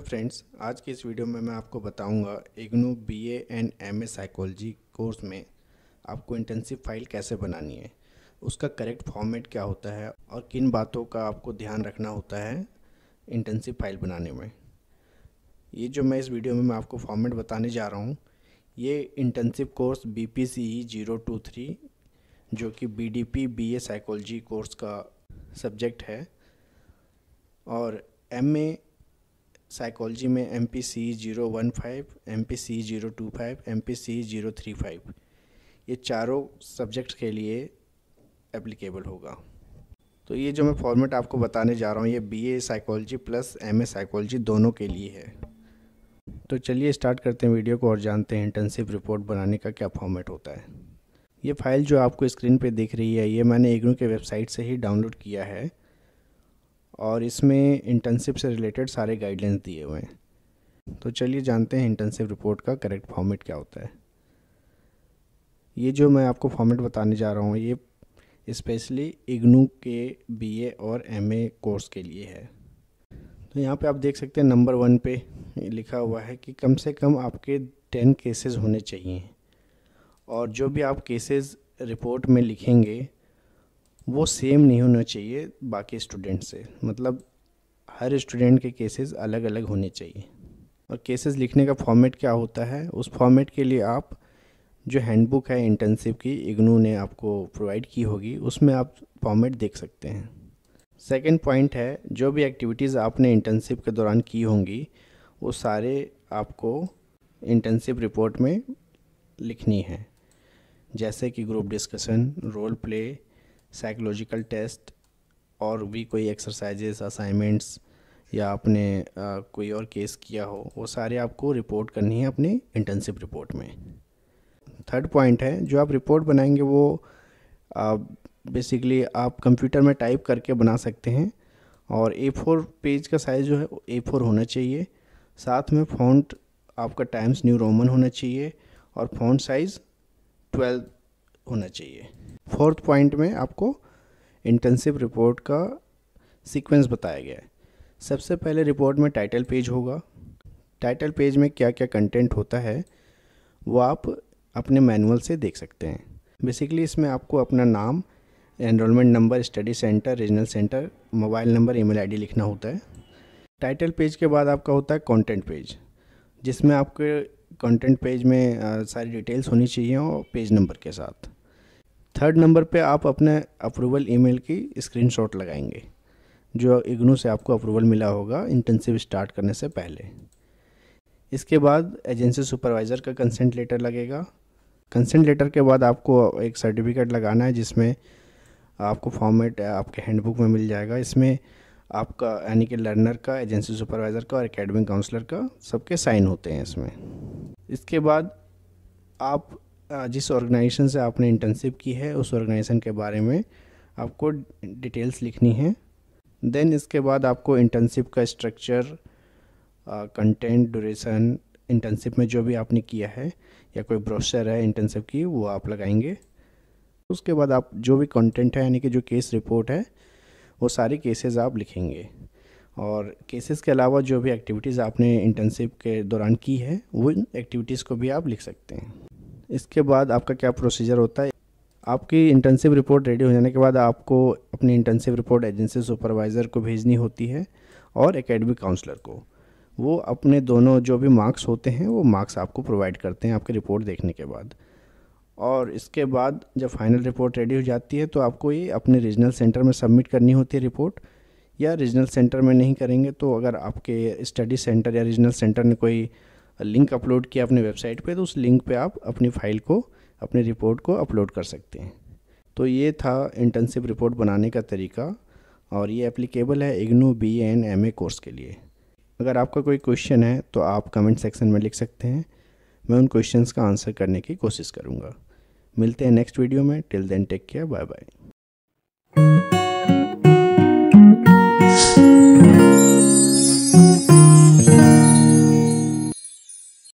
hello friends आज की इस वीडियो में मैं आपको बताऊंगा IGNOU BA and MA psychology course में आपको इंटेंसिव फाइल कैसे बनानी है उसका करेक्ट फॉर्मेट क्या होता है और किन बातों का आपको ध्यान रखना होता है इंटेंसिव फाइल बनाने में ये जो मैं इस वीडियो में मैं आपको फॉर्मेट बताने जा रहा हूँ ये intensive course B P C E zero two three जो कि B D P B A psychology course का सब्जेक्ट है और एम ए साइकोलॉजी में M P C zero one five M P C zero two five M P C zero three five ये चारों subject के लिए एप्लीकेबल होगा तो ये जो मैं फॉर्मेट आपको बताने जा रहा हूँ ये B A psychology plus M A psychology दोनों के लिए है तो चलिए स्टार्ट करते हैं वीडियो को और जानते हैं इंटर्नशिप रिपोर्ट बनाने का क्या फॉर्मेट होता है ये फाइल जो आपको स्क्रीन पे दिख रही है ये मैंने इग्नू के वेबसाइट से ही डाउनलोड किया है और इसमें इंटर्नशिप से रिलेटेड सारे गाइडलाइंस दिए हुए हैं तो चलिए जानते हैं इंटर्नशिप रिपोर्ट का करेक्ट फॉर्मेट क्या होता है ये जो मैं आपको फॉर्मेट बताने जा रहा हूँ ये स्पेशली इग्नू के बीए और एमए कोर्स के लिए है तो यहाँ पे आप देख सकते हैं नंबर वन पे लिखा हुआ है कि कम से कम आपके टेन केसेस होने चाहिए और जो भी आप केसेस रिपोर्ट में लिखेंगे वो सेम नहीं होना चाहिए बाकी स्टूडेंट से मतलब हर स्टूडेंट के केसेस अलग अलग होने चाहिए और केसेस लिखने का फॉर्मेट क्या होता है उस फॉर्मेट के लिए आप जो हैंडबुक है इंटर्नशिप की इग्नू ने आपको प्रोवाइड की होगी उसमें आप फॉर्मेट देख सकते हैं सेकेंड पॉइंट है जो भी एक्टिविटीज़ आपने इंटर्नशिप के दौरान की होंगी वो सारे आपको इंटर्नशिप रिपोर्ट में लिखनी है जैसे कि group discussion role play psychological test और भी कोई एक्सरसाइजेस असाइनमेंट्स या आपने आ, कोई और केस किया हो वो सारे आपको रिपोर्ट करनी है अपने इंटर्नशिप रिपोर्ट में थर्ड पॉइंट है जो आप रिपोर्ट बनाएंगे वो बेसिकली आप कंप्यूटर में टाइप करके बना सकते हैं और ए फोर पेज का साइज़ जो है ए फोर होना चाहिए साथ में फ़ॉन्ट आपका टाइम्स न्यू रोमन होना चाहिए और फ़ॉन्ट साइज़ ट्वेल्व होना चाहिए फोर्थ पॉइंट में आपको इंटेंसिव रिपोर्ट का सीक्वेंस बताया गया है सबसे पहले रिपोर्ट में टाइटल पेज होगा टाइटल पेज में क्या क्या कंटेंट होता है वो आप अपने मैनुअल से देख सकते हैं बेसिकली इसमें आपको अपना नाम enrolment number study centre regional centre mobile number email ID लिखना होता है टाइटल पेज के बाद आपका होता है कंटेंट पेज जिसमें आपके कंटेंट पेज में सारी डिटेल्स होनी चाहिए और पेज नंबर के साथ थर्ड नंबर पे आप अपने अप्रूवल ईमेल की स्क्रीनशॉट लगाएंगे जो इग्नू से आपको अप्रूवल मिला होगा इंटेंसिव स्टार्ट करने से पहले इसके बाद एजेंसी सुपरवाइज़र का कंसेंट लेटर लगेगा कंसेंट लेटर के बाद आपको एक सर्टिफिकेट लगाना है जिसमें आपको फॉर्मेट आपके हैंडबुक में मिल जाएगा इसमें आपका यानी कि लर्नर का एजेंसी सुपरवाइज़र का और अकेडमिक काउंसलर का सबके साइन होते हैं इसमें इसके बाद आप जिस ऑर्गेनाइजेशन से आपने इंटर्नशिप की है उस ऑर्गेनाइजेशन के बारे में आपको डिटेल्स लिखनी है देन इसके बाद आपको इंटर्नशिप का स्ट्रक्चर कंटेंट ड्यूरेशन इंटर्नशिप में जो भी आपने किया है या कोई ब्रोशर है इंटर्नशिप की वो आप लगाएंगे उसके बाद आप जो भी कंटेंट है यानी कि जो केस रिपोर्ट है वो सारे केसेस आप लिखेंगे और केसेस के अलावा जो भी एक्टिविटीज़ आपने इंटर्नशिप के दौरान की है वो एक्टिविटीज़ को भी आप लिख सकते हैं इसके बाद आपका क्या प्रोसीजर होता है आपकी इंटर्नशिप रिपोर्ट रेडी हो जाने के बाद आपको अपनी इंटर्नशिप रिपोर्ट एजेंसी सुपरवाइज़र को भेजनी होती है और एकेडमिक काउंसलर को वो अपने दोनों जो भी मार्क्स होते हैं वो मार्क्स आपको प्रोवाइड करते हैं आपकी रिपोर्ट देखने के बाद और इसके बाद जब फाइनल रिपोर्ट रेडी हो जाती है तो आपको ये अपने रीजनल सेंटर में सबमिट करनी होती है रिपोर्ट या रीजनल सेंटर में नहीं करेंगे तो अगर आपके स्टडी सेंटर या रीजनल सेंटर ने कोई लिंक अपलोड किया अपने वेबसाइट पे तो उस लिंक पे आप अपनी फाइल को अपनी रिपोर्ट को अपलोड कर सकते हैं तो ये था इंटर्नशिप रिपोर्ट बनाने का तरीका और ये एप्लीकेबल है IGNOU B N M A course के लिए अगर आपका कोई क्वेश्चन है तो आप कमेंट सेक्शन में लिख सकते हैं मैं उन क्वेश्चंस का आंसर करने की कोशिश करूँगा मिलते हैं नेक्स्ट वीडियो में till then take care bye bye